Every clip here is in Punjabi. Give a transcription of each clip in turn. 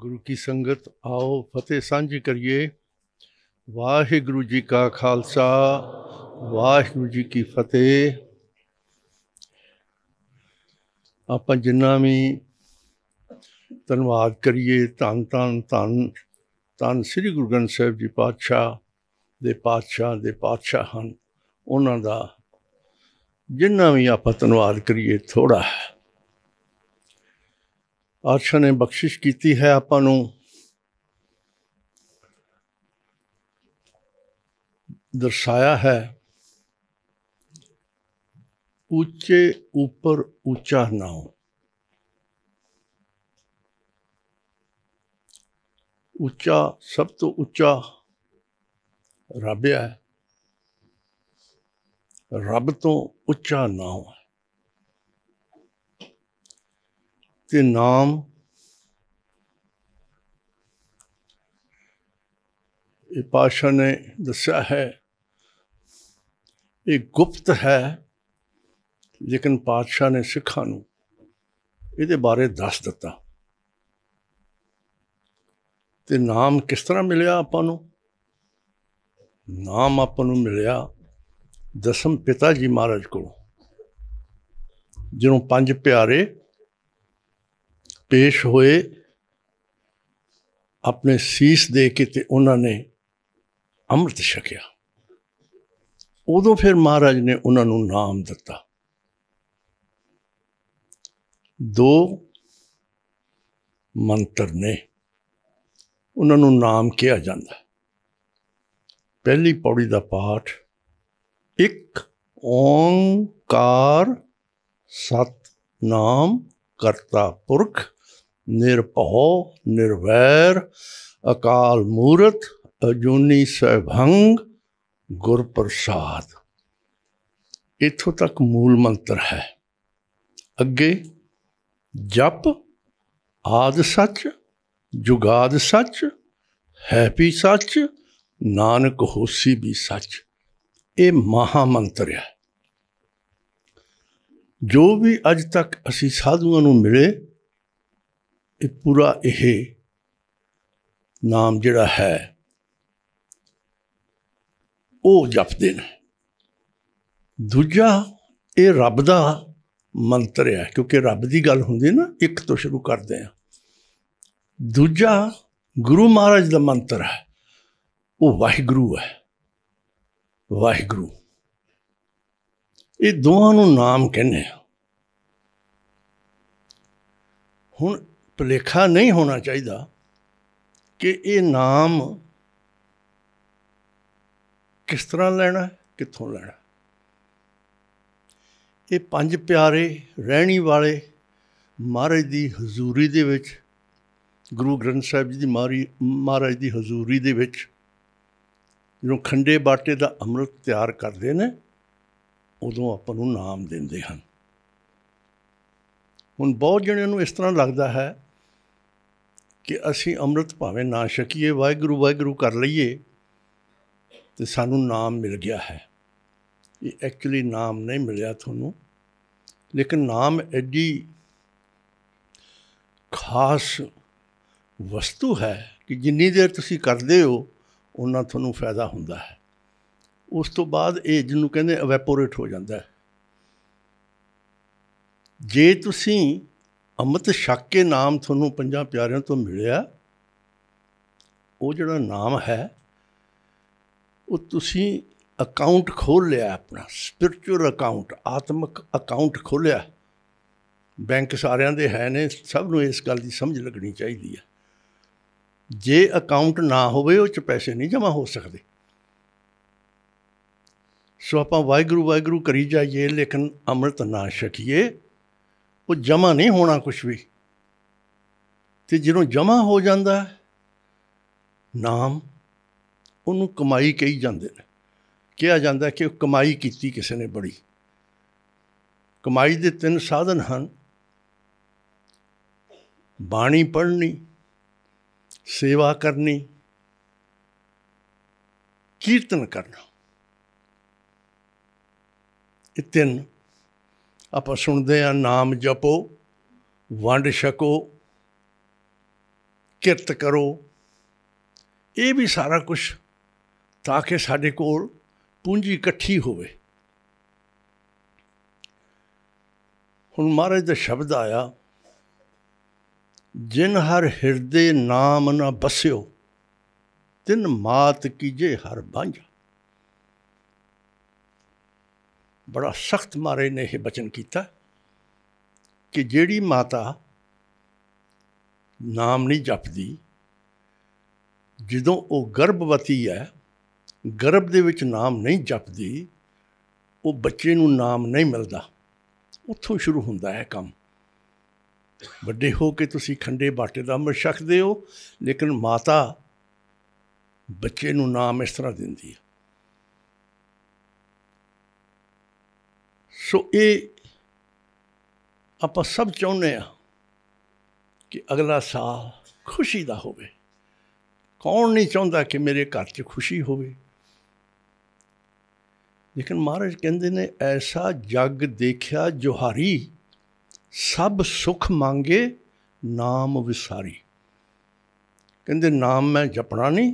ਗੁਰੂ ਕੀ ਸੰਗਤ ਆਓ ਫਤਿਹ ਸਾਂਝੀ ਕਰੀਏ ਵਾਹਿਗੁਰੂ ਜੀ ਕਾ ਖਾਲਸਾ ਵਾਹਿਗੁਰੂ ਜੀ ਕੀ ਫਤਿਹ ਆਪਾਂ ਜਿੰਨਾ ਵੀ ਧੰਨਵਾਦ ਕਰੀਏ ਧੰਨ ਧੰਨ ਧੰਨ ਧੰਨ ਸ੍ਰੀ ਗੁਰੂ ਗ੍ਰੰਥ ਸਾਹਿਬ ਜੀ ਪਾਤਸ਼ਾਹ ਦੇ ਪਾਤਸ਼ਾਹ ਦੇ ਪਾਤਸ਼ਾਹ ਹਨ ਉਹਨਾਂ ਦਾ ਜਿੰਨਾ ਵੀ ਆਪਾਂ ਧੰਨਵਾਦ ਕਰੀਏ ਥੋੜਾ ਹੈ ਆਸ਼ਾ ਨੇ ਬਖਸ਼ਿਸ਼ ਕੀਤੀ ਹੈ ਆਪਾਂ ਨੂੰ ਦਰਸਾਇਆ ਹੈ ਉੱਚੇ ਉੱਪਰ ਉੱਚਾ ਨਾਉ ਉੱਚਾ ਸਭ ਤੋਂ ਉੱਚਾ ਰੱਬ ਹੈ ਰੱਬ ਤੋਂ ਉੱਚਾ ਨਾਉ ਹੈ उसके नाम ये पाशा ने दसा है ये गुप्त है ਲੇਕਿਨ ਪਾਤਸ਼ਾਹ ਨੇ ਸਿੱਖਾਂ ਨੂੰ ਇਹਦੇ ਬਾਰੇ ਦੱਸ ਦਿੱਤਾ ਤੇ ਨਾਮ ਕਿਸ ਤਰ੍ਹਾਂ ਮਿਲਿਆ ਆਪਾਂ ਨੂੰ ਨਾਮ ਆਪਾਂ ਨੂੰ ਮਿਲਿਆ ਦਸਮ ਪਿਤਾ ਜੀ ਮਹਾਰਾਜ ਕੋਲ ਜਿਹਨੂੰ ਪੰਜ ਪਿਆਰੇ ਪੇਸ਼ ਹੋਏ ਆਪਣੇ ਸੀਸ ਦੇ ਕੇ ਤੇ ਉਹਨਾਂ ਨੇ ਅੰਮ੍ਰਿਤ ਛਕਿਆ ਉਦੋਂ ਫਿਰ ਮਹਾਰਾਜ ਨੇ ਉਹਨਾਂ ਨੂੰ ਨਾਮ ਦਿੱਤਾ ਦੋ ਮੰਤਰ ਨੇ ਉਹਨਾਂ ਨੂੰ ਨਾਮ ਕਿਹਾ ਜਾਂਦਾ ਪਹਿਲੀ ਪੌੜੀ ਦਾ ਪਾਠ ਇੱਕ ਓੰਕਾਰ ਸਤ ਨਾਮ ਕਰਤਾ ਪੁਰਖ ਨਿਰਭਉ ਨਿਰਵੈਰ ਅਕਾਲ ਮੂਰਤ ਅਜੂਨੀ ਸਭੰਗ ਗੁਰ ਪ੍ਰਸਾਦ ਇਥੋਂ ਤੱਕ ਮੂਲ ਮੰਤਰ ਹੈ ਅੱਗੇ ਜਪ ਆਦ ਸੱਚ ਜੁਗਾਦ ਸੱਚ ਹੈ ਵੀ ਸੱਚ ਨਾਨਕ ਹੋਸੀ ਵੀ ਸੱਚ ਇਹ ਮਹਾ ਮੰਤਰ ਹੈ ਜੋ ਵੀ ਅਜ ਤੱਕ ਅਸੀਂ ਸਾਧੂਆਂ ਨੂੰ ਮਿਲੇ ਇਹ ਪੂਰਾ ਇਹ ਨਾਮ ਜਿਹੜਾ ਹੈ ਉਹ ਜਪਦੇ ਨੇ ਦੂਜਾ ਇਹ ਰੱਬ ਦਾ ਮੰਤਰ ਹੈ ਕਿਉਂਕਿ ਰੱਬ ਦੀ ਗੱਲ ਹੁੰਦੀ ਨਾ ਇੱਕ ਤੋਂ ਸ਼ੁਰੂ ਕਰਦੇ ਆ ਦੂਜਾ ਗੁਰੂ ਮਹਾਰਾਜ ਦਾ ਮੰਤਰ ਹੈ ਉਹ ਵਾਹਿਗੁਰੂ ਹੈ ਵਾਹਿਗੁਰੂ ਇਹ ਦੋਹਾਂ ਨੂੰ ਨਾਮ ਕਹਿੰਦੇ ਆ ਹੁਣ ਭਲੇਖਾ ਨਹੀਂ ਹੋਣਾ ਚਾਹੀਦਾ ਕਿ ਇਹ ਨਾਮ ਕਿਸ ਤਰ੍ਹਾਂ ਲੈਣਾ ਕਿੱਥੋਂ ਲੈਣਾ ਇਹ ਪੰਜ ਪਿਆਰੇ ਰਹਿਣੀ ਵਾਲੇ ਮਹਾਰਾਜ ਦੀ ਹਜ਼ੂਰੀ ਦੇ ਵਿੱਚ ਗੁਰੂ ਗ੍ਰੰਥ ਸਾਹਿਬ ਜੀ ਦੀ ਮਾਰੀ ਮਹਾਰਾਜ ਦੀ ਹਜ਼ੂਰੀ ਦੇ ਵਿੱਚ ਜਦੋਂ ਖੰਡੇ ਬਾਟੇ ਦਾ ਅੰਮ੍ਰਿਤ ਤਿਆਰ ਕਰਦੇ ਨੇ ਉਦੋਂ ਆਪਾਂ ਨੂੰ ਨਾਮ ਦਿੰਦੇ ਹਨ ਹੁਣ ਬਹੁਤ ਜਣਿਆਂ ਨੂੰ ਇਸ ਤਰ੍ਹਾਂ ਲੱਗਦਾ ਹੈ ਕਿ ਅਸੀਂ ਅੰਮ੍ਰਿਤ ਭਾਵੇਂ ਨਾ ਛਕੀਏ ਵਾਹਿਗੁਰੂ ਵਾਹਿਗੁਰੂ ਕਰ ਲਈਏ ਤੇ ਸਾਨੂੰ ਨਾਮ ਮਿਲ ਗਿਆ ਹੈ ਇਹ ਐਕਚੁਅਲੀ ਨਾਮ ਨਹੀਂ ਮਿਲਿਆ ਤੁਹਾਨੂੰ ਲੇਕਿਨ ਨਾਮ ਐਡੀ ਖਾਸ ਵਸਤੂ ਹੈ ਕਿ ਜਿੰਨੀ ਦੇਰ ਤੁਸੀਂ ਕਰਦੇ ਹੋ ਉਹਨਾਂ ਤੁਹਾਨੂੰ ਫਾਇਦਾ ਹੁੰਦਾ ਹੈ ਉਸ ਤੋਂ ਬਾਅਦ ਇਹ ਜਿਹਨੂੰ ਕਹਿੰਦੇ ਐਵੇਪੋਰੇਟ ਹੋ ਜਾਂਦਾ ਹੈ ਜੇ ਤੁਸੀਂ ਅਮਤ ਸ਼ੱਕੇ ਨਾਮ ਤੁਹਾਨੂੰ ਪੰਜਾਂ ਪਿਆਰਿਆਂ ਤੋਂ ਮਿਲਿਆ ਉਹ ਜਿਹੜਾ ਨਾਮ ਹੈ ਉਹ ਤੁਸੀਂ ਅਕਾਊਂਟ ਖੋਲ ਲਿਆ ਆਪਣਾ ਸਪਿਰਚੁਅਲ ਅਕਾਊਂਟ ਆਤਮਿਕ ਅਕਾਊਂਟ ਖੋਲਿਆ ਬੈਂਕ ਸਾਰਿਆਂ ਦੇ ਹੈ ਨੇ ਸਭ ਨੂੰ ਇਸ ਗੱਲ ਦੀ ਸਮਝ ਲੱਗਣੀ ਚਾਹੀਦੀ ਹੈ ਜੇ ਅਕਾਊਂਟ ਨਾ ਹੋਵੇ ਉਹ ਚ ਪੈਸੇ ਨਹੀਂ ਜਮਾ ਹੋ ਸਕਦੇ ਸੋ ਆਪਾਂ ਵਾਹਿਗੁਰੂ ਵਾਹਿਗੁਰੂ ਕਰੀ ਜਾਈਏ ਲੇਕਿਨ ਅੰਮ੍ਰਿਤ ਨਾ ਛਕੀਏ ਉਹ ਜਮਾ ਨਹੀਂ ਹੋਣਾ ਕੁਝ ਵੀ ਤੇ ਜਦੋਂ ਜਮਾ ਹੋ ਜਾਂਦਾ ਨਾਮ ਉਹਨੂੰ ਕਮਾਈ ਕਹੀ ਜਾਂਦੇ ਨੇ ਕਿਹਾ ਜਾਂਦਾ ਕਿ ਉਹ ਕਮਾਈ ਕੀਤੀ ਕਿਸੇ ਨੇ ਬੜੀ ਕਮਾਈ ਦੇ ਤਿੰਨ ਸਾਧਨ ਹਨ ਬਾਣੀ ਪੜ੍ਹਨੀ ਸੇਵਾ ਕਰਨੀ ਕੀਰਤਨ ਕਰਨਾ ਇਹ ਤਿੰਨ ਆਪਾਂ ਸੁਣਦੇ ਆ ਨਾਮ ਜਪੋ ਵੰਡ ਛਕੋ ਕਿਰਤ ਕਰੋ ਇਹ ਵੀ ਸਾਰਾ ਕੁਝ ਤਾਂ ਕਿ ਸਾਡੇ ਕੋਲ ਪੂੰਜੀ ਇਕੱਠੀ ਹੋਵੇ ਹੁਣ ਮਹਾਰਾਜ ਦਾ ਸ਼ਬਦ ਆਇਆ ਜਿਨ ਹਰ ਹਿਰਦੇ ਨਾਮ ਨਾ ਬਸਿਓ ਤਿਨ ਮਾਤ ਕੀਜੇ ਹਰ ਬਾਂਝਾ ਬੜਾ ਸਖਤ ਮਾਰੇ ਨੇ ਇਹ ਬਚਨ ਕੀਤਾ ਕਿ ਜਿਹੜੀ ਮਾਤਾ ਨਾਮ ਨਹੀਂ ਜਪਦੀ ਜਦੋਂ ਉਹ ਗਰਭਵਤੀ ਹੈ ਗਰਭ ਦੇ ਵਿੱਚ ਨਾਮ ਨਹੀਂ ਜਪਦੀ ਉਹ ਬੱਚੇ ਨੂੰ ਨਾਮ ਨਹੀਂ ਮਿਲਦਾ ਉੱਥੋਂ ਸ਼ੁਰੂ ਹੁੰਦਾ ਹੈ ਕੰਮ ਵੱਡੇ ਹੋ ਕੇ ਤੁਸੀਂ ਖੰਡੇ ਬਾਟੇ ਦਾ ਅੰਮ੍ਰਿਤ ਛਕਦੇ ਹੋ ਲੇਕਿਨ ਮਾਤਾ ਬੱਚੇ ਨੂੰ ਨਾਮ ਇਸ ਤਰ੍ਹਾਂ ਦਿੰਦੀ ਹੈ ਸੋ ਇਹ ਆਪਾਂ ਸਭ ਚਾਹੁੰਦੇ ਆ ਕਿ ਅਗਲਾ ਸਾਲ ਖੁਸ਼ੀ ਦਾ ਹੋਵੇ ਕੌਣ ਨਹੀਂ ਚਾਹੁੰਦਾ ਕਿ ਮੇਰੇ ਘਰ 'ਚ ਖੁਸ਼ੀ ਹੋਵੇ ਲੇਕਿਨ ਮਹਾਰਾਜ ਕਹਿੰਦੇ ਨੇ ਐਸਾ ਜਗ ਦੇਖਿਆ ਜੋਹਾਰੀ ਸਭ ਸੁਖ ਮੰਗੇ ਨਾਮ ਵਿਸਾਰੀ ਕਹਿੰਦੇ ਨਾਮ ਮੈਂ ਜਪਣਾ ਨਹੀਂ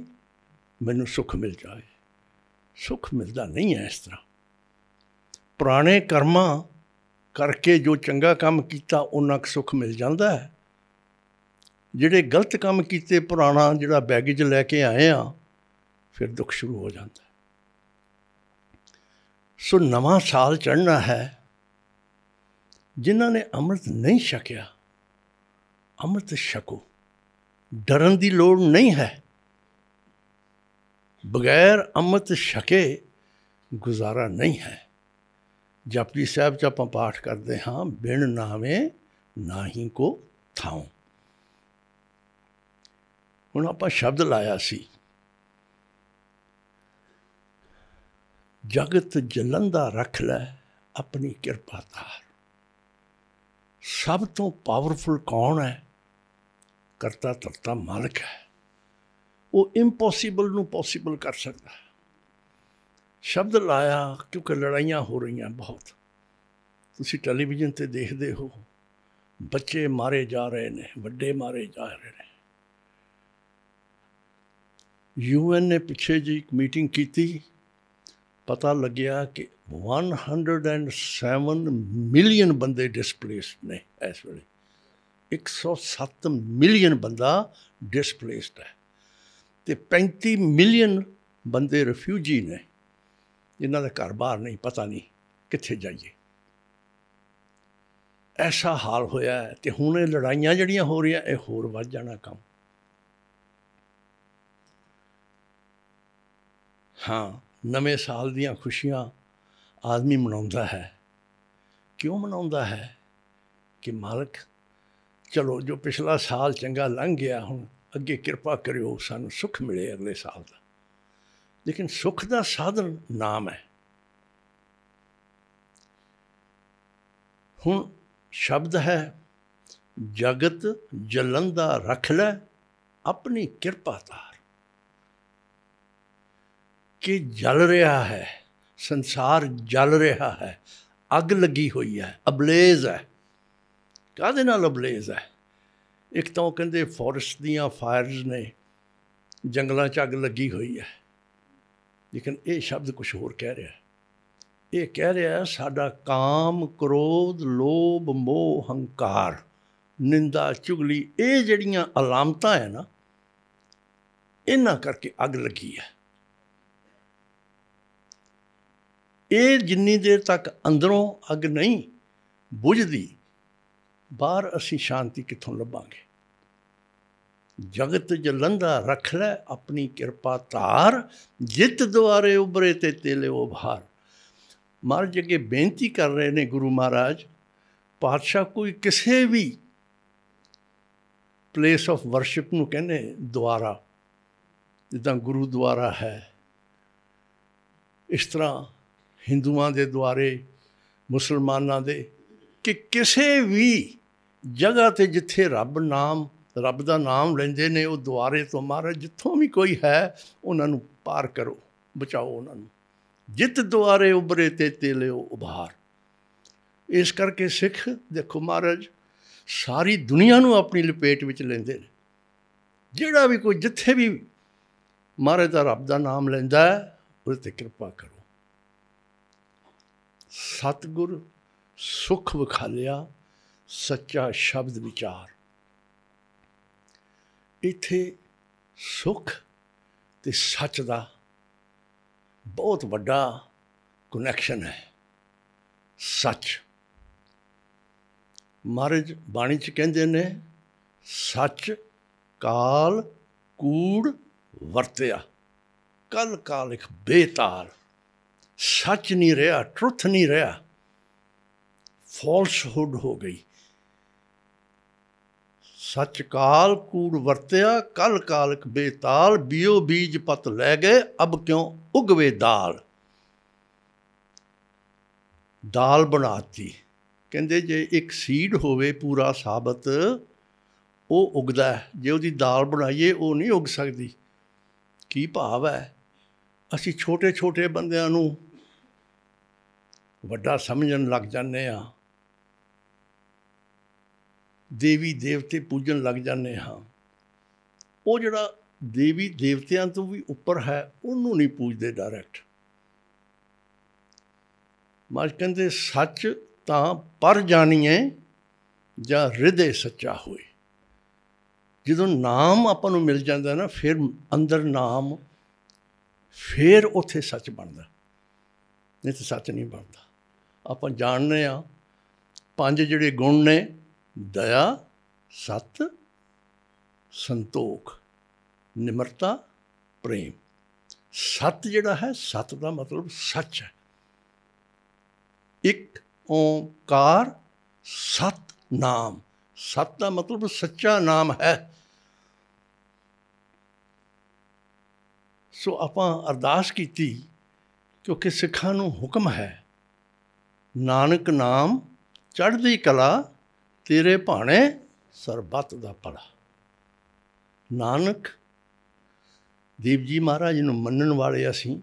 ਮੈਨੂੰ ਸੁਖ ਮਿਲ ਜਾਏ ਸੁਖ ਮਿਲਦਾ ਨਹੀਂ ਐ ਇਸ ਤਰ੍ਹਾਂ ਪੁਰਾਣੇ ਕਰਮਾਂ ਕਰਕੇ ਜੋ ਚੰਗਾ ਕੰਮ ਕੀਤਾ ਉਹਨਾਂ ਨੂੰ ਸੁੱਖ ਮਿਲ ਜਾਂਦਾ ਹੈ ਜਿਹੜੇ ਗਲਤ ਕੰਮ ਕੀਤੇ ਪੁਰਾਣਾ ਜਿਹੜਾ ਬੈਗੇਜ ਲੈ ਕੇ ਆਏ ਆ ਫਿਰ ਦੁੱਖ ਸ਼ੁਰੂ ਹੋ ਜਾਂਦਾ ਸੋ ਨਵਾਂ ਸਾਲ ਚੜ੍ਹਨਾ ਹੈ ਜਿਨ੍ਹਾਂ ਨੇ ਅੰਮ੍ਰਿਤ ਨਹੀਂ ਛਕਿਆ ਅੰਮ੍ਰਿਤ ਛਕੋ ਡਰਨ ਦੀ ਲੋੜ ਨਹੀਂ ਹੈ ਬਗੈਰ ਅੰਮ੍ਰਿਤ ਛਕੇ ਗੁਜ਼ਾਰਾ ਨਹੀਂ ਹੈ ਜਪਜੀ ਸਾਹਿਬ ਚ ਆਪਾਂ ਪਾਠ ਕਰਦੇ ਹਾਂ ਬਿਨ ਨਾਵੇਂ ਨਾਹੀ ਕੋ ਥਾਉ ਹੁਣ ਆਪਾਂ ਸ਼ਬਦ ਲਾਇਆ ਸੀ ਜਗਤ ਜਲੰਦਾ ਰੱਖ ਲੈ ਆਪਣੀ ਕਿਰਪਾ ਧਾਰ ਸਭ ਤੋਂ ਪਾਵਰਫੁਲ ਕੌਣ ਹੈ ਕਰਤਾ ਤਰਤਾ ਮਾਲਕ ਹੈ ਉਹ ਇੰਪੋਸੀਬਲ ਨੂੰ ਪੋਸੀਬਲ ਕਰ ਸਕਦਾ ਹੈ ਸ਼ਬਦ ਲਾਇਆ ਕਿਉਂਕਿ ਲੜਾਈਆਂ ਹੋ ਰਹੀਆਂ ਬਹੁਤ ਤੁਸੀਂ ਟੈਲੀਵਿਜ਼ਨ ਤੇ ਦੇਖਦੇ ਹੋ ਬੱਚੇ ਮਾਰੇ ਜਾ ਰਹੇ ਨੇ ਵੱਡੇ ਮਾਰੇ ਜਾ ਰਹੇ ਨੇ ਯੂਐਨ ਨੇ ਪਿੱਛੇ ਜੀ ਇੱਕ ਮੀਟਿੰਗ ਕੀਤੀ ਪਤਾ ਲੱਗਿਆ ਕਿ 107 ਮਿਲੀਅਨ ਬੰਦੇ ਡਿਸਪਲੇਸਡ ਨੇ ਇਸ ਵੇਲੇ 107 ਮਿਲੀਅਨ ਬੰਦਾ ਡਿਸਪਲੇਸਡ ਹੈ ਤੇ 35 ਮਿਲੀਅਨ ਬੰਦੇ ਰਿਫਿਊਜੀ ਨੇ ਜਿਨ੍ਹਾਂ ਦਾ ਘਰ ਬਾਹਰ ਨਹੀਂ ਪਤਾ ਨਹੀਂ ਕਿੱਥੇ ਜਾਈਏ ਐਸਾ ਹਾਲ ਹੋਇਆ ਤੇ ਹੁਣ ਇਹ ਲੜਾਈਆਂ ਜਿਹੜੀਆਂ ਹੋ ਰਹੀਆਂ ਇਹ ਹੋਰ ਵੱਧ ਜਾਣਾ ਕੰਮ ਹਾਂ ਨਵੇਂ ਸਾਲ ਦੀਆਂ ਖੁਸ਼ੀਆਂ ਆਦਮੀ ਮਨਾਉਂਦਾ ਹੈ ਕਿਉਂ ਮਨਾਉਂਦਾ ਹੈ ਕਿ ਮਾਲਕ ਚਲੋ ਜੋ ਪਿਛਲਾ ਸਾਲ ਚੰਗਾ ਲੰਘ ਗਿਆ ਹੁਣ ਅੱਗੇ ਕਿਰਪਾ ਕਰਿਓ ਸਾਨੂੰ ਸੁੱਖ ਮਿਲੇ ਅਗਲੇ ਸਾਲ ਦਾ ਲੇਕਿਨ ਸੁਖ ਦਾ ਸਾਧਨ ਨਾਮ ਹੈ ਹੁਣ ਸ਼ਬਦ ਹੈ ਜਗਤ ਜਲੰਦਾ ਰਖ ਲੈ ਆਪਣੀ ਕਿਰਪਾ ਤਾਰ ਕਿ ਜਲ ਰਿਹਾ ਹੈ ਸੰਸਾਰ ਜਲ ਰਿਹਾ ਹੈ ਅੱਗ ਲੱਗੀ ਹੋਈ ਹੈ ਅਬਲੇਜ਼ ਹੈ ਕਾਦੇ ਨਾਲ ਅਬਲੇਜ਼ ਹੈ ਇੱਕ ਤਾਂ ਉਹ ਕਹਿੰਦੇ ਫੋਰਸਟ ਦੀਆਂ ਫਾਇਰਸ ਨੇ ਜੰਗਲਾਂ 'ਚ ਅੱਗ ਲੱਗੀ ਹੋਈ ਹੈ ਲੇਕਿਨ ਇਹ ਸ਼ਬਦ ਕੁਝ ਹੋਰ ਕਹਿ ਰਿਹਾ ਇਹ ਕਹਿ ਰਿਹਾ ਸਾਡਾ ਕਾਮ ਕ੍ਰੋਧ ਲੋਭ ਮੋਹ ਹੰਕਾਰ ਨਿੰਦਾ ਚੁਗਲੀ ਇਹ ਜਿਹੜੀਆਂ ਅਲਾਮਤਾਂ ਹੈ ਨਾ ਇਹਨਾਂ ਕਰਕੇ ਅੱਗ ਲੱਗੀ ਹੈ ਇਹ ਜਿੰਨੀ ਦੇਰ ਤੱਕ ਅੰਦਰੋਂ ਅੱਗ ਨਹੀਂ ਬੁਝਦੀ ਬਾਹਰ ਅਸੀਂ ਸ਼ਾਂਤੀ ਕਿੱਥੋਂ ਲੱਭਾਂਗੇ ਜਗਤ ਜਲੰਦਾ ਰਖ ਲੈ ਆਪਣੀ ਕਿਰਪਾ ਧਾਰ ਜਿਤ ਦੁਆਰੇ ਉਬਰੇ ਤੇ ਤੇਲੇ ਉਭਾਰ ਮਹਾਰਾਜ ਜਗੇ ਬੇਨਤੀ ਕਰ ਰਹੇ ਨੇ ਗੁਰੂ ਮਹਾਰਾਜ ਪਾਤਸ਼ਾਹ ਕੋਈ ਕਿਸੇ ਵੀ ਪਲੇਸ ਆਫ ਵਰਸ਼ਿਪ ਨੂੰ ਕਹਿੰਦੇ ਦੁਆਰਾ ਜਿੱਦਾਂ ਗੁਰੂ ਦੁਆਰਾ ਹੈ ਇਸ ਤਰ੍ਹਾਂ ਹਿੰਦੂਆਂ ਦੇ ਦੁਆਰੇ ਮੁਸਲਮਾਨਾਂ ਦੇ ਕਿ ਕਿਸੇ ਵੀ ਜਗ੍ਹਾ ਤੇ ਜਿੱਥੇ ਰੱਬ ਨਾਮ ਰੱਬ ਦਾ ਨਾਮ ਲੈਂਦੇ ਨੇ ਉਹ ਦੁਆਰੇ ਤੋਂ ਮਹਾਰਾਜ ਜਿੱਥੋਂ ਵੀ ਕੋਈ ਹੈ ਉਹਨਾਂ ਨੂੰ ਪਾਰ ਕਰੋ ਬਚਾਓ ਉਹਨਾਂ ਨੂੰ ਜਿੱਤ ਦੁਆਰੇ ਉਬਰੇ ਤੇ ਤੇ ਲਿਓ ਉਭਾਰ ਇਸ ਕਰਕੇ ਸਿੱਖ ਦੇਖੋ ਮਹਾਰਾਜ ਸਾਰੀ ਦੁਨੀਆ ਨੂੰ ਆਪਣੀ ਲਪੇਟ ਵਿੱਚ ਲੈਂਦੇ ਨੇ ਜਿਹੜਾ ਵੀ ਕੋਈ ਜਿੱਥੇ ਵੀ ਮਹਾਰਾਜ ਦਾ ਰੱਬ ਦਾ ਨਾਮ ਲੈਂਦਾ ਹੈ ਉਸ ਤੇ ਕਿਰਪਾ ਕਰੋ ਸਤਗੁਰ ਸੁਖ ਵਿਖਾਲਿਆ ਸੱਚਾ ਸ਼ਬਦ ਵਿਚਾਰ ਇੱਥੇ ਸੁਖ ਤੇ ਸੱਚ ਦਾ ਬਹੁਤ ਵੱਡਾ ਕਨੈਕਸ਼ਨ ਹੈ ਸੱਚ ਮਹਾਰਜ ਬਾਣੀ ਚ ਕਹਿੰਦੇ ਨੇ ਸੱਚ ਕਾਲ ਕੂੜ ਵਰਤਿਆ ਕਲ ਕਾਲ ਇੱਕ ਬੇਤਾਰ ਸੱਚ ਨਹੀਂ ਰਿਹਾ ਟਰੁੱਥ ਨਹੀਂ ਰਿਹਾ ਫਾਲਸਹੂਡ ਹੋ ਗਈ ਸੱਚ ਕਾਲ ਕੂੜ ਵਰਤਿਆ ਕਲ ਕਾਲਕ ਬੇਤਾਲ ਬਿਓ ਬੀਜ ਪਤ ਲੈ ਗਏ ਅਬ ਕਿਉਂ ਉਗਵੇ ਦਾਲ ਦਾਲ ਬਣਾਤੀ ਕਹਿੰਦੇ ਜੇ ਇੱਕ ਸੀਡ ਹੋਵੇ ਪੂਰਾ ਸਾਬਤ ਉਹ ਉਗਦਾ ਜੇ ਉਹਦੀ ਦਾਲ ਬਣਾਈਏ ਉਹ ਨਹੀਂ ਉਗ ਸਕਦੀ ਕੀ ਭਾਵ ਹੈ ਅਸੀਂ ਛੋਟੇ ਛੋਟੇ ਬੰਦਿਆਂ ਨੂੰ ਵੱਡਾ ਸਮਝਣ ਲੱਗ ਜਾਂਦੇ ਆ ਦੇਵੀ ਦੇਵਤੇ ਪੂਜਣ ਲੱਗ ਜਾਂਦੇ ਹਾਂ ਉਹ ਜਿਹੜਾ ਦੇਵੀ ਦੇਵਤਿਆਂ ਤੋਂ ਵੀ ਉੱਪਰ ਹੈ ਉਹਨੂੰ ਨਹੀਂ ਪੂਜਦੇ ਡਾਇਰੈਕਟ ਮਾਜ ਕਹਿੰਦੇ ਸੱਚ ਤਾਂ ਪਰ ਜਾਣੀਏ ਜਾਂ ਹਿਰਦੇ ਸੱਚਾ ਹੋਏ ਜਦੋਂ ਨਾਮ ਆਪਾਂ ਨੂੰ ਮਿਲ ਜਾਂਦਾ ਨਾ ਫਿਰ ਅੰਦਰ ਨਾਮ ਫਿਰ ਉੱਥੇ ਸੱਚ ਬਣਦਾ ਨਹੀਂ ਤਾਂ ਸੱਚ ਨਹੀਂ ਬਣਦਾ ਆਪਾਂ ਜਾਣਨੇ ਆ ਪੰਜ ਜਿਹੜੇ ਗੁਣ ਨੇ ਦਇਆ ਸਤ ਸੰਤੋਖ ਨਿਮਰਤਾ ਪ੍ਰੇਮ ਸਤ ਜਿਹੜਾ ਹੈ ਸਤ ਦਾ ਮਤਲਬ ਸੱਚ ਹੈ ਇੱਕ ਓਕਾਰ ਸਤ ਨਾਮ ਸਤ ਦਾ ਮਤਲਬ ਸੱਚਾ ਨਾਮ ਹੈ ਸੋ ਆਪਾਂ ਅਰਦਾਸ ਕੀਤੀ ਕਿਉਂਕਿ ਸਿੱਖਾਂ ਨੂੰ ਹੁਕਮ ਹੈ ਨਾਨਕ ਨਾਮ ਚੜ੍ਹਦੀ ਕਲਾ ਤੇਰੇ ਭਾਣੇ ਸਰਬੱਤ ਦਾ ਪੜਾ ਨਾਨਕ ਦੀਪ ਜੀ ਮਹਾਰਾਜ ਨੂੰ ਮੰਨਣ ਵਾਲੇ ਅਸੀਂ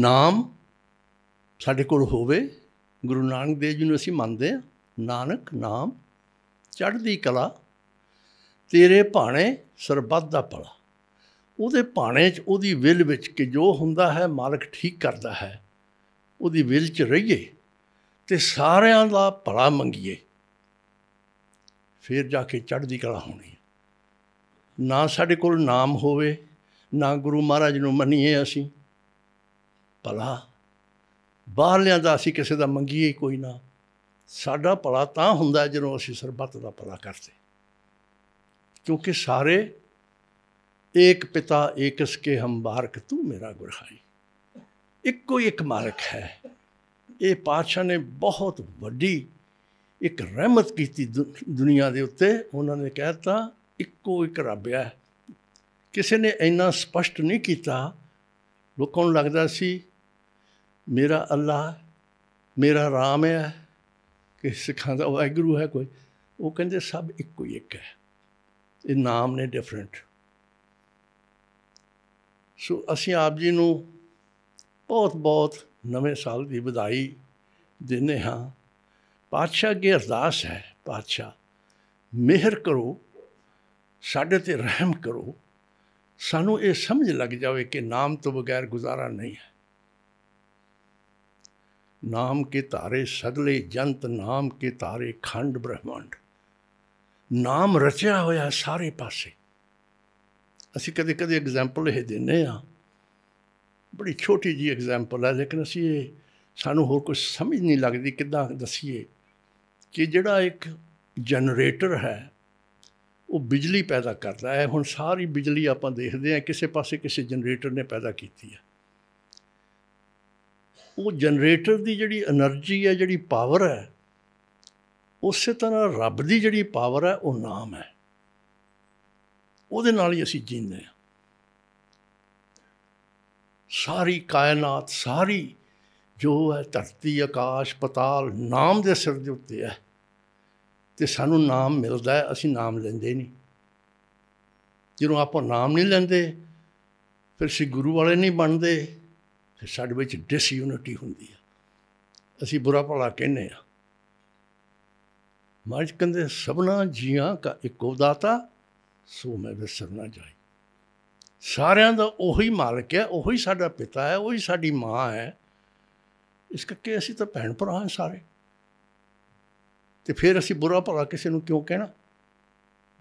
ਨਾਮ ਸਾਡੇ ਕੋਲ ਹੋਵੇ ਗੁਰੂ ਨਾਨਕ ਦੇਵ ਜੀ ਨੂੰ ਅਸੀਂ ਮੰਨਦੇ ਆ ਨਾਨਕ ਨਾਮ ਚੜ੍ਹਦੀ ਕਲਾ ਤੇਰੇ ਭਾਣੇ ਸਰਬੱਤ ਦਾ ਭਲਾ ਉਹਦੇ ਭਾਣੇ 'ਚ ਉਹਦੀ ਵਿਲ ਵਿੱਚ ਕਿ ਜੋ ਹੁੰਦਾ ਹੈ ਮਾਲਕ ਠੀਕ ਕਰਦਾ ਹੈ ਉਹਦੀ ਵਿਲ 'ਚ ਰਹੀਏ ਤੇ ਸਾਰਿਆਂ ਦਾ ਭਲਾ ਮੰਗੀਏ ਫਿਰ ਜਾ ਕੇ ਚੜ੍ਹਦੀ ਕਲਾ ਹੋਣੀ ਨਾ ਸਾਡੇ ਕੋਲ ਨਾਮ ਹੋਵੇ ਨਾ ਗੁਰੂ ਮਹਾਰਾਜ ਨੂੰ ਮੰਨੀਏ ਅਸੀਂ ਭਲਾ ਬਾਹਰਲਿਆਂ ਦਾ ਅਸੀਂ ਕਿਸੇ ਦਾ ਮੰਗੀਏ ਕੋਈ ਨਾ ਸਾਡਾ ਭਲਾ ਤਾਂ ਹੁੰਦਾ ਜਦੋਂ ਅਸੀਂ ਸਰਬੱਤ ਦਾ ਭਲਾ ਕਰਦੇ ਕਿਉਂਕਿ ਸਾਰੇ ਇੱਕ ਪਿਤਾ ਇੱਕ ਕੇ ਹਮ ਬਾਰਕ ਤੂੰ ਮੇਰਾ ਗੁਰਖਾਈ ਇੱਕੋ ਇੱਕ ਮਾਲਕ ਹੈ ਇਹ ਪਾਤਸ਼ਾਹ ਨੇ ਬਹੁਤ ਵੱਡੀ ਇੱਕ ਰਹਿਮਤ ਕੀਤੀ ਦੁਨੀਆ ਦੇ ਉੱਤੇ ਉਹਨਾਂ ਨੇ ਕਹਿਤਾ ਇੱਕੋ ਇੱਕ ਰੱਬ ਹੈ ਕਿਸੇ ਨੇ ਇੰਨਾ ਸਪਸ਼ਟ ਨਹੀਂ ਕੀਤਾ ਲੋਕਾਂ ਨੂੰ ਲੱਗਦਾ ਸੀ ਮੇਰਾ ਅੱਲਾ ਮੇਰਾ ਰਾਮ ਹੈ ਕਿ ਸਿੱਖਾਂ ਦਾ ਵਾਹਿਗੁਰੂ ਹੈ ਕੋਈ ਉਹ ਕਹਿੰਦੇ ਸਭ ਇੱਕੋ ਹੀ ਇੱਕ ਹੈ ਇਹ ਨਾਮ ਨੇ ਡਿਫਰੈਂਟ ਸੋ ਅਸੀਂ ਆਪ ਜੀ ਨੂੰ ਬਹੁਤ ਬਹੁਤ ਨਵੇਂ ਸਾਲ ਦੀ ਵਧਾਈ ਦਿੰਨੇ ਹਾਂ ਪਾਤਸ਼ਾਹ ਕੀ ਅਰਦਾਸ ਹੈ ਪਾਤਸ਼ਾਹ ਮਿਹਰ ਕਰੋ ਸਾਡੇ ਤੇ ਰਹਿਮ ਕਰੋ ਸਾਨੂੰ ਇਹ ਸਮਝ ਲੱਗ ਜਾਵੇ ਕਿ ਨਾਮ ਤੋਂ ਬਗੈਰ ਗੁਜ਼ਾਰਾ ਨਹੀਂ ਹੈ ਨਾਮ ਕੇ ਤਾਰੇ ਸਗਲੇ ਜੰਤ ਨਾਮ ਕੇ ਤਾਰੇ ਖੰਡ ਬ੍ਰਹਮੰਡ ਨਾਮ ਰਚਿਆ ਹੋਇਆ ਸਾਰੇ ਪਾਸੇ ਅਸੀਂ ਕਦੇ ਕਦੇ ਐਗਜ਼ਾਮਪਲ ਇਹ ਦਿੰਨੇ ਆ ਬੜੀ ਛੋਟੀ ਜੀ ਐਗਜ਼ਾਮਪਲ ਹੈ ਲੇਕਿਨ ਅਸੀਂ ਇਹ ਸਾਨੂੰ ਹੋਰ ਕੁਝ ਸਮਝ ਨਹੀਂ ਲੱਗਦੀ ਕਿੱਦਾਂ ਦਸੀਏ ਕਿ ਜਿਹੜਾ ਇੱਕ ਜਨਰੇਟਰ ਹੈ ਉਹ ਬਿਜਲੀ ਪੈਦਾ ਕਰਦਾ ਹੈ ਹੁਣ ਸਾਰੀ ਬਿਜਲੀ ਆਪਾਂ ਦੇਖਦੇ ਹਾਂ ਕਿਸੇ ਪਾਸੇ ਕਿਸੇ ਜਨਰੇਟਰ ਨੇ ਪੈਦਾ ਕੀਤੀ ਹੈ ਉਹ ਜਨਰੇਟਰ ਦੀ ਜਿਹੜੀ એનર્ਜੀ ਹੈ ਜਿਹੜੀ ਪਾਵਰ ਹੈ ਉਸੇ ਤਰ੍ਹਾਂ ਰੱਬ ਦੀ ਜਿਹੜੀ ਪਾਵਰ ਹੈ ਉਹ ਨਾਮ ਹੈ ਉਹਦੇ ਨਾਲ ਹੀ ਅਸੀਂ ਜੀਂਦੇ ਹਾਂ ਸਾਰੀ ਕਾਇਨਾਤ ਸਾਰੀ ਜੋ ਹੈ ਧਰਤੀ ਆਕਾਸ਼ ਪਤਾਲ ਨਾਮ ਦੇ ਸਿਰ ਦੇ ਉੱਤੇ ਹੈ ਤੇ ਸਾਨੂੰ ਨਾਮ ਮਿਲਦਾ ਹੈ ਅਸੀਂ ਨਾਮ ਲੈਂਦੇ ਨਹੀਂ ਜਦੋਂ ਆਪਾਂ ਨਾਮ ਨਹੀਂ ਲੈਂਦੇ ਫਿਰ ਸੇ ਗੁਰੂ ਵਾਲੇ ਨਹੀਂ ਬਣਦੇ ਫਿਰ ਸਾਡੇ ਵਿੱਚ ਡਿਸਯੂਨਿਟੀ ਹੁੰਦੀ ਹੈ ਅਸੀਂ ਬੁਰਾ ਭਲਾ ਕਹਿੰਨੇ ਆ ਮਹਾਰਾਜ ਕਹਿੰਦੇ ਸਭਨਾ ਜੀਆਂ ਦਾ ਇੱਕੋ ਦਾਤਾ ਸੋ ਮੈਂ ਵਿਸਰਨਾ ਜਾਈ ਸਾਰਿਆਂ ਦਾ ਉਹੀ ਮਾਲਕ ਹੈ ਉਹੀ ਸਾਡਾ ਪਿਤਾ ਹੈ ਉਹੀ ਸਾਡੀ ਮਾਂ ਹੈ ਇਸ ਕਰਕੇ ਅਸੀਂ ਤਾਂ ਭੈਣ ਭਰਾ ਹਾਂ ਸਾਰੇ ਤੇ ਫਿਰ ਅਸੀਂ ਬੁਰਾ ਭਲਾ ਕਿਸੇ ਨੂੰ ਕਿਉਂ ਕਹਿਣਾ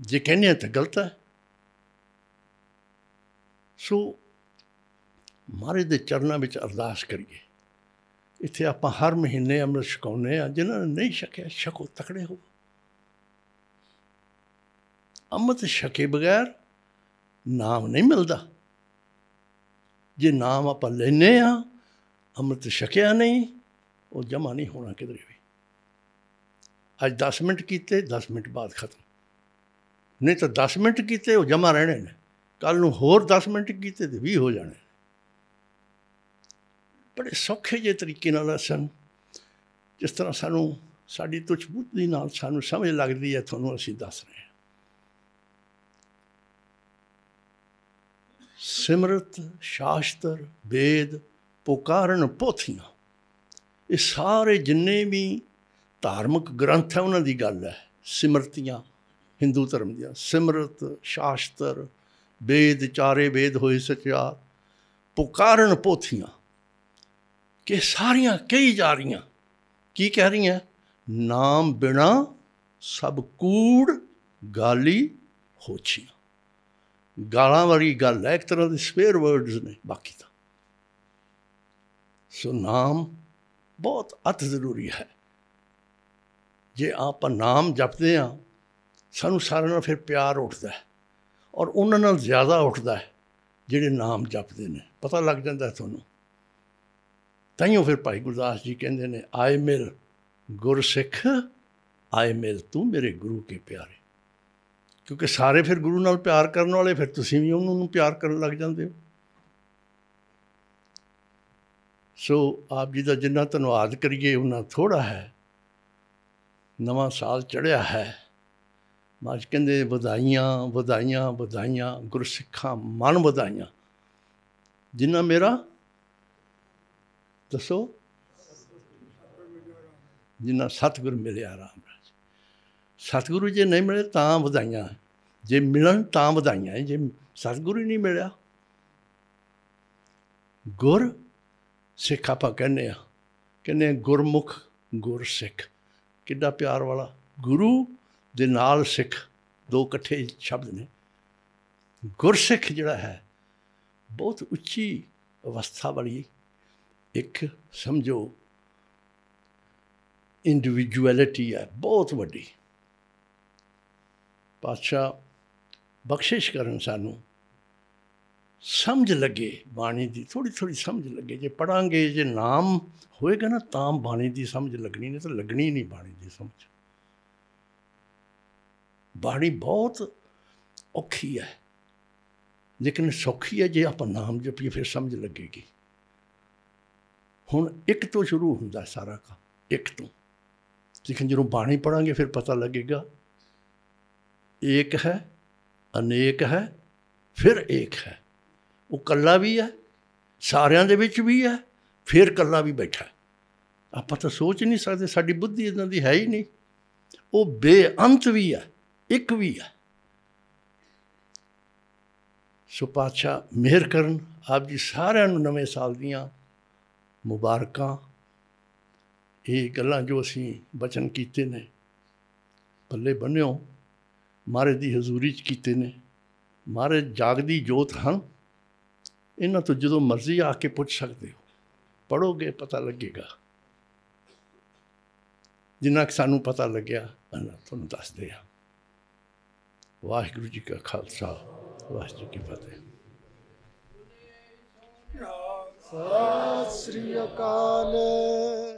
ਜੇ ਕਹਿੰਦੇ ਤਾਂ ਗਲਤ ਹੈ ਸੋ ਮਾਰੇ ਦੇ ਚਰਨਾਂ ਵਿੱਚ ਅਰਦਾਸ ਕਰੀਏ ਇੱਥੇ ਆਪਾਂ ਹਰ ਮਹੀਨੇ ਅੰਮ੍ਰਿਤ ਛਕਾਉਂਦੇ ਆ ਜਿਨ੍ਹਾਂ ਨੇ ਨਹੀਂ ਛਕਿਆ ਛਕੋ ਤਕੜੇ ਹੋ ਅੰਮ੍ਰਿਤ ਛਕੇ ਬਗੈਰ ਨਾਮ ਨਹੀਂ ਮਿਲਦਾ ਜੇ ਨਾਮ ਆਪਾਂ ਲੈਨੇ ਆ ਅੰਮ੍ਰਿਤ ਛਕਿਆ ਨਹੀਂ ਉਹ ਜਮਾ ਨਹੀਂ ਹੋਣਾ ਕਿਧਰੇ ਵੀ ਅੱਜ 10 ਮਿੰਟ ਕੀਤੇ 10 ਮਿੰਟ ਬਾਅਦ ਖਤਮ ਨਹੀਂ ਤਾਂ 10 ਮਿੰਟ ਕੀਤੇ ਉਹ ਜਮਾ ਰਹਿਣੇ ਨੇ ਕੱਲ ਨੂੰ ਹੋਰ 10 ਮਿੰਟ ਕੀਤੇ ਤੇ 20 ਹੋ ਜਾਣੇ ਬੜੇ ਸੌਖੇ ਜੇ ਤਰੀਕੇ ਨਾਲ ਅਸਨ ਜਿਸ ਤਰ੍ਹਾਂ ਸਾਨੂੰ ਸਾਡੀ ਤੁਛ ਬੁੱਧੀ ਨਾਲ ਸਾਨੂੰ ਸਮਝ ਲੱਗਦੀ ਹੈ ਤੁਹਾਨੂੰ ਅਸੀਂ ਦੱਸ ਰਹੇ ਹਾਂ ਸਿਮਰਤ ਸ਼ਾਸਤਰ ਵੇਦ ਪੁਕਾਰਨ ਪੋਥੀਆਂ ਇਹ ਸਾਰੇ ਜਿੰਨੇ ਵੀ ਧਾਰਮਿਕ ਗ੍ਰੰਥ ਹੈ ਉਹਨਾਂ ਦੀ ਗੱਲ ਹੈ ਸਿਮਰਤੀਆਂ ਹਿੰਦੂ ਧਰਮ ਦੀਆਂ ਸਿਮਰਤ ਸ਼ਾਸਤਰ ਵੇਦ ਚਾਰੇ ਵੇਦ ਹੋਏ ਸਚਿਆ ਪੁਕਾਰਨ ਪੋਥੀਆਂ ਕਿ ਸਾਰੀਆਂ ਕਹੀ ਜਾ ਰਹੀਆਂ ਕੀ ਕਹਿ ਰਹੀਆਂ ਨਾਮ ਬਿਨਾ ਸਭ ਕੂੜ ਗਾਲੀ ਹੋਛੀਆਂ ਗਾਲਾਂ ਵਾਲੀ ਗੱਲ ਹੈ ਇੱਕ ਤਰ੍ਹਾਂ ਦੇ ਸਪੇਅਰ ਵਰਡਸ ਨੇ ਬਾਕੀ ਤਾਂ ਸੋ ਨਾਮ ਬਹੁਤ ਅਤ ਜ਼ਰੂਰੀ ਹੈ ਜੇ ਆਪਾਂ ਨਾਮ ਜਪਦੇ ਆ ਸਾਨੂੰ ਸਾਰਿਆਂ ਨਾਲ ਫਿਰ ਪਿਆਰ ਉੱਠਦਾ ਹੈ ਔਰ ਉਹਨਾਂ ਨਾਲ ਜ਼ਿਆਦਾ ਉੱਠਦਾ ਹੈ ਜਿਹੜੇ ਨਾਮ ਜਪਦੇ ਨੇ ਪਤਾ ਲੱਗ ਜਾਂਦਾ ਤੁਹਾਨੂੰ ਤਾਈਓ ਫਿਰ ਭਾਈ ਗੁਰਦਾਸ ਜੀ ਕਹਿੰਦੇ ਨੇ ਆਏ ਮਿਲ ਗੁਰਸਿੱਖ ਆਏ ਮਿਲ ਤੂੰ ਮੇਰੇ ਗੁਰੂ ਕੇ ਪਿਆਰੇ ਕਿਉਂਕਿ ਸਾਰੇ ਫਿਰ ਗੁਰੂ ਨਾਲ ਪਿਆਰ ਕਰਨ ਵਾਲੇ ਫਿਰ ਤੁਸੀਂ ਵੀ ਉਹਨਾਂ ਨੂੰ ਪਿਆਰ ਕਰਨ ਲੱਗ ਜਾਂਦੇ ਹੋ ਸੋ ਆਪ ਜੀ ਦਾ ਜਿੰਨਾ ਧੰਨਵਾਦ ਕਰੀਏ ਉਹਨਾਂ ਥੋੜਾ ਹੈ ਨਵਾਂ ਸਾਲ ਚੜਿਆ ਹੈ ਮਾਜ ਕਹਿੰਦੇ ਵਧਾਈਆਂ ਵਧਾਈਆਂ ਵਧਾਈਆਂ ਗੁਰਸਿੱਖਾਂ ਮਨ ਵਧਾਈਆਂ ਜਿੰਨਾ ਮੇਰਾ ਦੱਸੋ ਜਿੰਨਾ ਸਤਿਗੁਰ ਮਿਲਿਆ ਆਰਾਮ ਸਤਿਗੁਰੂ ਜੇ ਨਹੀਂ ਮਿਲੇ ਤਾਂ ਵਧਾਈਆਂ ਜੇ ਮਿਲਣ ਤਾਂ ਵਧਾਈਆਂ ਜੇ ਸਤਿਗੁਰੂ ਨਹੀਂ ਮਿਲਿਆ ਗੁਰ ਸਿੱਖਾ ਪਾ ਕਹਿੰਦੇ ਆ ਕਹਿੰਦੇ ਗੁਰਮੁਖ ਸਿੱਖ ਕਿੰਨਾ ਪਿਆਰ ਵਾਲਾ ਗੁਰੂ ਦੇ ਨਾਲ ਸਿੱਖ ਦੋ ਇਕੱਠੇ ਸ਼ਬਦ ਨੇ ਸਿੱਖ ਜਿਹੜਾ ਹੈ ਬਹੁਤ ਉੱਚੀ ਅਵਸਥਾ ਵਾਲੀ ਇੱਕ ਸਮਝੋ ਇੰਡੀਵਿਜੁਅਲਿਟੀ ਹੈ ਬਹੁਤ ਵੱਡੀ ਪਾਤਸ਼ਾਹ ਬਖਸ਼ਿਸ਼ ਕਰਨ ਸਾਨੂੰ ਸਮਝ ਲੱਗੇ ਬਾਣੀ ਦੀ ਥੋੜੀ ਥੋੜੀ ਸਮਝ ਲੱਗੇ ਜੇ ਪੜਾਂਗੇ ਜੇ ਨਾਮ ਹੋਏਗਾ ਨਾ ਤਾਂ ਬਾਣੀ ਦੀ ਸਮਝ ਲੱਗਣੀ ਨਹੀਂ ਤਾਂ ਲੱਗਣੀ ਨਹੀਂ ਬਾਣੀ ਦੀ ਸਮਝ ਬਾਣੀ ਬਹੁਤ ਔਖੀ ਹੈ ਲੇਕਿਨ ਸੌਖੀ ਹੈ ਜੇ ਆਪਾਂ ਨਾਮ ਜਪੀਏ ਫਿਰ ਸਮਝ ਲੱਗੇਗੀ ਹੁਣ ਇੱਕ ਤੋਂ ਸ਼ੁਰੂ ਹੁੰਦਾ ਸਾਰਾ ਕੰਮ ਇੱਕ ਤੋਂ ਜਿਵੇਂ ਜਦੋਂ ਬਾਣੀ ਪੜਾਂਗੇ ਫਿਰ ਪਤਾ ਲੱਗੇਗਾ ਏਕ ਹੈ ਅਨੇਕ ਹੈ ਫਿਰ ਏਕ ਹੈ ਉਹ ਕੱਲਾ ਵੀ ਹੈ ਸਾਰਿਆਂ ਦੇ ਵਿੱਚ ਵੀ ਹੈ ਫਿਰ ਕੱਲਾ ਵੀ ਬੈਠਾ ਆਪਾਂ ਤਾਂ ਸੋਚ ਨਹੀਂ ਸਕਦੇ ਸਾਡੀ ਬੁੱਧੀ ਇਦਾਂ ਦੀ ਹੈ ਹੀ ਨਹੀਂ ਉਹ ਬੇਅੰਤ ਵੀ ਹੈ ਇੱਕ ਵੀ ਹੈ ਸੋ ਪਾਤਸ਼ਾਹ ਮਿਹਰ ਕਰਨ ਆਪ ਜੀ ਸਾਰਿਆਂ ਨੂੰ ਨਵੇਂ ਸਾਲ ਦੀਆਂ ਮੁਬਾਰਕਾਂ ਇਹ ਗੱਲਾਂ ਜੋ ਅਸੀਂ ਬਚਨ ਕੀਤੇ ਨੇ ਪੱਲੇ ਬੰਨਿਓ ਮਹਾਰਾਜ ਦੀ ਹਜ਼ੂਰੀ 'ਚ ਕੀਤੇ ਨੇ ਮਹਾਰਾਜ ਜਾਗਦੀ ਜੋਤ ਹਨ ਇਹਨਾਂ ਤੋਂ ਜਦੋਂ ਮਰਜ਼ੀ ਆ ਕੇ ਪੁੱਛ ਸਕਦੇ ਹੋ ਪੜੋਗੇ ਪਤਾ ਲੱਗੇਗਾ ਜਿੰਨਾ ਕਿ ਸਾਨੂੰ ਪਤਾ ਲੱਗਿਆ ਮੈਂ ਤੁਹਾਨੂੰ ਦੱਸਦੇ ਆ ਵਾਹਿਗੁਰੂ ਜੀ ਕਾ ਖਾਲਸਾ ਵਾਹਿਗੁਰੂ ਕੀ ਫਤਿਹ ਸਤਿ ਸ੍ਰੀ ਅਕਾਲ